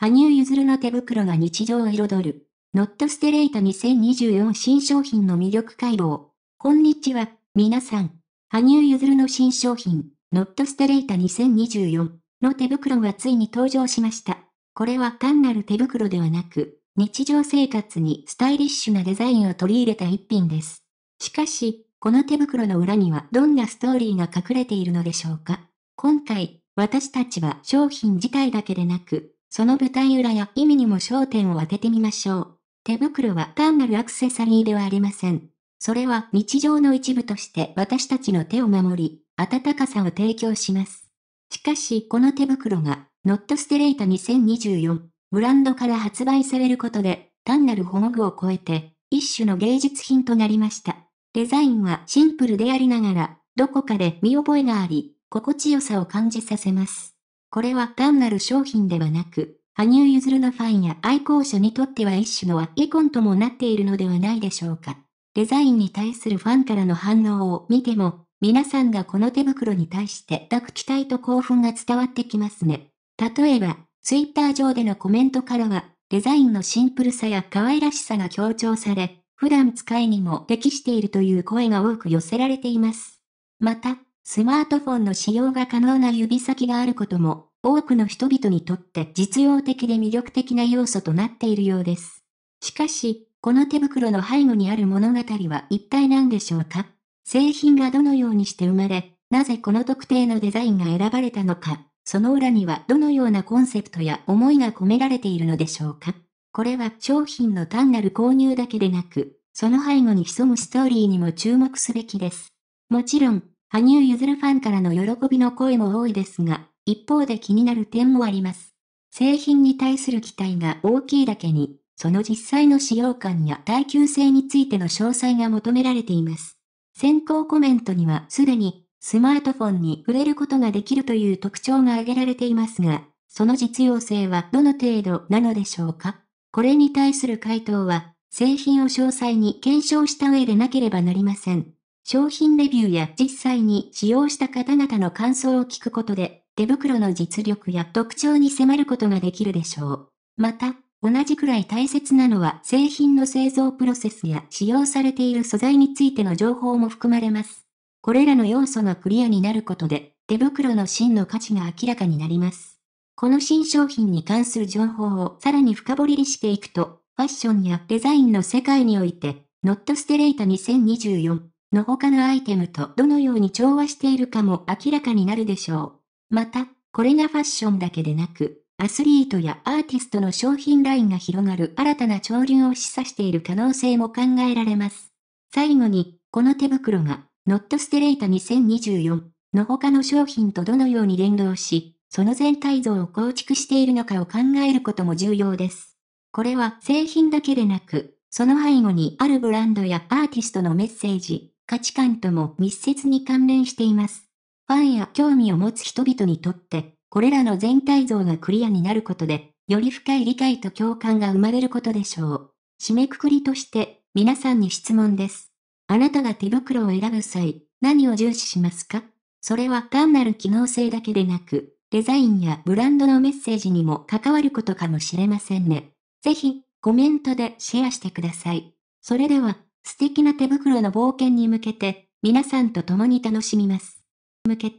羽生結弦の手袋が日常を彩る。ノットステレイト2024新商品の魅力解剖。こんにちは、皆さん。羽生結弦の新商品、ノットステレイト2024の手袋がついに登場しました。これは単なる手袋ではなく、日常生活にスタイリッシュなデザインを取り入れた一品です。しかし、この手袋の裏にはどんなストーリーが隠れているのでしょうか。今回、私たちは商品自体だけでなく、その舞台裏や意味にも焦点を当ててみましょう。手袋は単なるアクセサリーではありません。それは日常の一部として私たちの手を守り、温かさを提供します。しかし、この手袋が、ノットステレイタ2024、ブランドから発売されることで、単なる保護具を超えて、一種の芸術品となりました。デザインはシンプルでありながら、どこかで見覚えがあり、心地よさを感じさせます。これは単なる商品ではなく、羽生結弦のファンや愛好者にとっては一種のアイコンともなっているのではないでしょうか。デザインに対するファンからの反応を見ても、皆さんがこの手袋に対して抱く期待と興奮が伝わってきますね。例えば、ツイッター上でのコメントからは、デザインのシンプルさや可愛らしさが強調され、普段使いにも適しているという声が多く寄せられています。また、スマートフォンの使用が可能な指先があることも多くの人々にとって実用的で魅力的な要素となっているようです。しかし、この手袋の背後にある物語は一体何でしょうか製品がどのようにして生まれ、なぜこの特定のデザインが選ばれたのか、その裏にはどのようなコンセプトや思いが込められているのでしょうかこれは商品の単なる購入だけでなく、その背後に潜むストーリーにも注目すべきです。もちろん、羽生結弦ファンからの喜びの声も多いですが、一方で気になる点もあります。製品に対する期待が大きいだけに、その実際の使用感や耐久性についての詳細が求められています。先行コメントにはすでに、スマートフォンに触れることができるという特徴が挙げられていますが、その実用性はどの程度なのでしょうかこれに対する回答は、製品を詳細に検証した上でなければなりません。商品レビューや実際に使用した方々の感想を聞くことで、手袋の実力や特徴に迫ることができるでしょう。また、同じくらい大切なのは製品の製造プロセスや使用されている素材についての情報も含まれます。これらの要素がクリアになることで、手袋の真の価値が明らかになります。この新商品に関する情報をさらに深掘りしていくと、ファッションやデザインの世界において、ノットステレイタ2024の他のアイテムとどのように調和しているかも明らかになるでしょう。また、これがファッションだけでなく、アスリートやアーティストの商品ラインが広がる新たな潮流を示唆している可能性も考えられます。最後に、この手袋が、ノットステレイタ2024の他の商品とどのように連動し、その全体像を構築しているのかを考えることも重要です。これは製品だけでなく、その背後にあるブランドやアーティストのメッセージ、価値観とも密接に関連しています。ファンや興味を持つ人々にとって、これらの全体像がクリアになることで、より深い理解と共感が生まれることでしょう。締めくくりとして、皆さんに質問です。あなたが手袋を選ぶ際、何を重視しますかそれは単なる機能性だけでなく、デザインやブランドのメッセージにも関わることかもしれませんね。ぜひ、コメントでシェアしてください。それでは、素敵な手袋の冒険に向けて、皆さんと共に楽しみます。向け